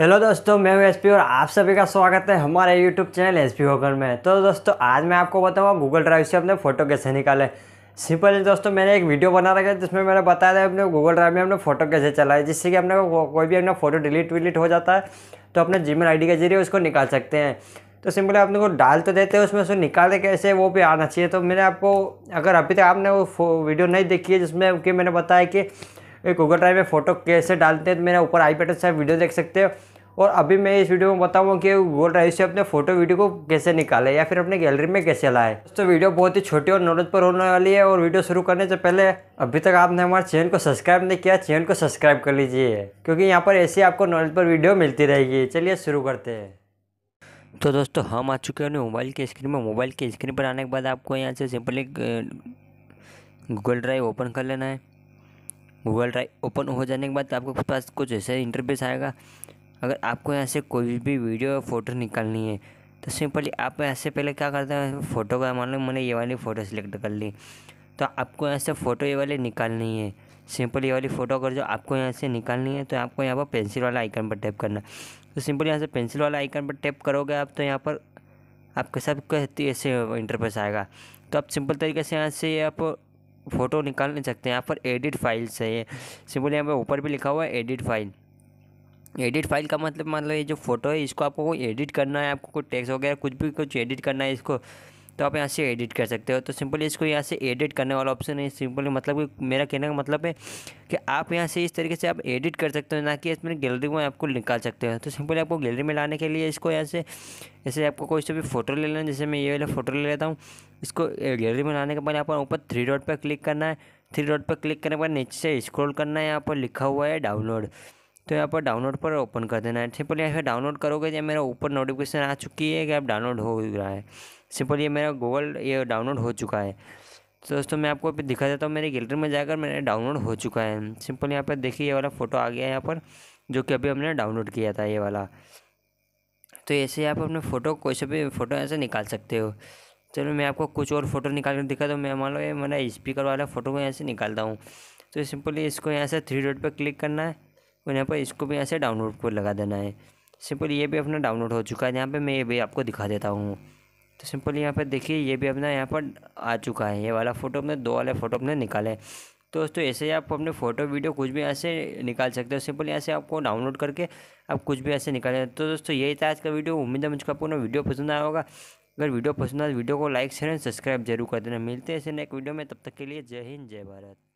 hello दोस्तों मैं हूँ एस और आप सभी का स्वागत है हमारे यूट्यूब चैनल पी होकर में तो दोस्तों आज मैं आपको बताऊँगा गूगल ड्राइव से अपने फ़ोटो कैसे निकाले सिंपल है दोस्तों मैंने एक वीडियो बना रखा है जिसमें मैंने बताया था अपने गूगल ड्राइव में अपने फोटो कैसे चलाए जिससे कि अपने को कोई भी अपना फ़ोटो डिलीट विलीट हो जाता है तो अपने जी मेल के जरिए उसको निकाल सकते हैं तो सिंपली आपने को डाल तो देते हैं उसमें उसको निकाले कैसे वो भी आना चाहिए तो मैंने आपको अगर अभी तक आपने वो वीडियो नहीं देखी है जिसमें कि मैंने बताया कि गूगल ड्राइव में फ़ोटो कैसे डालते हैं तो मेरे ऊपर आई बटन से आप वीडियो देख सकते हो और अभी मैं इस वीडियो में बताऊंगा कि गूगल ड्राइव से अपने फोटो वीडियो को कैसे निकाले या फिर अपने गैलरी में कैसे लाए दोस्तों वीडियो बहुत ही छोटी और नॉलेज पर होने वाली है और वीडियो शुरू करने से पहले अभी तक आपने हमारे चैनल को सब्सक्राइब नहीं किया चैनल को सब्सक्राइब कर लीजिए क्योंकि यहाँ पर ऐसी आपको नॉलेज पर वीडियो मिलती रहेगी चलिए शुरू करते हैं तो दोस्तों हम आ चुके हैं मोबाइल के स्क्रीन में मोबाइल के स्क्रीन पर आने के बाद आपको यहाँ से सिंपली गूगल ड्राइव ओपन कर लेना है गूगल ड्राइव ओपन हो जाने के बाद तो आपके पास कुछ ऐसा इंटरफेस आएगा अगर आपको यहाँ से कोई भी वीडियो या फ़ोटो निकालनी है तो सिंपली आप यहाँ से पहले क्या करते हैं फ़ोटो का मान लो मैंने ये वाली फ़ोटो सेलेक्ट कर ली तो आपको यहाँ से फ़ोटो ये वाली निकालनी है सिंपल ये वाली फ़ोटो अगर जो आपको यहाँ से निकालनी है तो आपको यहाँ पर पेंसिल वाला आइकन पर टैप करना तो सिंपल यहाँ से पेंसिल वाला आइकन पर टैप करोगे आप तो यहाँ पर आपके सब कहती ऐसे इंटरफेस आएगा तो आप सिंपल तरीके से यहाँ से आप फ़ोटो निकाल नहीं सकते हैं यहाँ पर एडिट फाइल्स है ये सिंपल यहाँ पर ऊपर भी लिखा हुआ है एडिट फाइल एडिट फाइल का मतलब मतलब ये जो फोटो है इसको आपको एडिट करना है आपको कोई टेक्स्ट वगैरह कुछ भी कुछ एडिट करना है इसको तो आप यहाँ से एडिट कर सकते हो तो सिंपली इसको यहाँ से एडिट करने वाला ऑप्शन है सिंपली मतलब कि मेरा कहने का मतलब है कि आप यहाँ से इस तरीके से आप एडिट कर सकते हो ना कि इसमें गैलरी में आपको निकाल सकते हो तो सिंपली आपको गैलरी में लाने के लिए इसको यहाँ से जैसे आपको कोई से भी फोटो ले लेना जैसे मैं ये वाला फ़ोटो ले लेता हूँ इसको गैलरी में लाने के बाद यहाँ ऊपर थ्री डॉट पर क्लिक करना है थ्री डॉट पर क्लिक करने के बाद नीचे से स्क्रोल करना है यहाँ पर लिखा हुआ है डाउनलोड तो यहाँ पर डाउनलोड पर ओपन कर देना है सिंपल यहाँ डाउनलोड करोगे जब मेरा ऊपर नोटिफिकेशन आ चुकी है कि आप डाउनलोड हो रहा है सिंपल ये मेरा गूगल ये डाउनलोड हो चुका है तो दोस्तों मैं आपको अभी दिखा देता हूँ मेरी गैलरी में जाकर मैंने डाउनलोड हो चुका है सिंपल यहाँ पर देखिए ये वाला फ़ोटो आ गया है यहाँ पर जो कि अभी हमने डाउनलोड किया था ये वाला तो ऐसे आप अपने फ़ोटो कोई से भी फ़ोटो ऐसे निकाल सकते हो चलो मैं आपको कुछ और फ़ोटो निकाल कर दिखा हूँ मैं मान लो ये मेरा स्पीकर वाला फ़ोटो को यहाँ से निकालता हूँ तो सिंपली इसको यहाँ से थ्री डॉट पर क्लिक करना है और यहाँ पर इसको भी यहाँ से डाउनलोड पर लगा देना है सिंपल ये भी अपना डाउनलोड हो चुका है यहाँ पर मैं ये भी आपको दिखा देता हूँ तो सिंपल यहाँ पर देखिए ये भी अपना यहाँ पर आ चुका है ये वाला फ़ोटो अपने दो वाले फ़ोटो अपने निकाले तो दोस्तों ऐसे ही आप अपने फ़ोटो वीडियो कुछ भी ऐसे निकाल सकते हो सिंपल यहाँ से आपको डाउनलोड करके आप कुछ भी ऐसे निकाले तो दोस्तों यही था आज का वीडियो उम्मीद है मुझको आपको ना वीडियो पसंद आया होगा अगर वीडियो पसंद आए तो वीडियो को लाइक शेयर एंड सब्सक्राइब जरूर कर देना मिलते हैं ऐसे नेक्स्ट वीडियो में तब तक के लिए जय हिंद जय भारत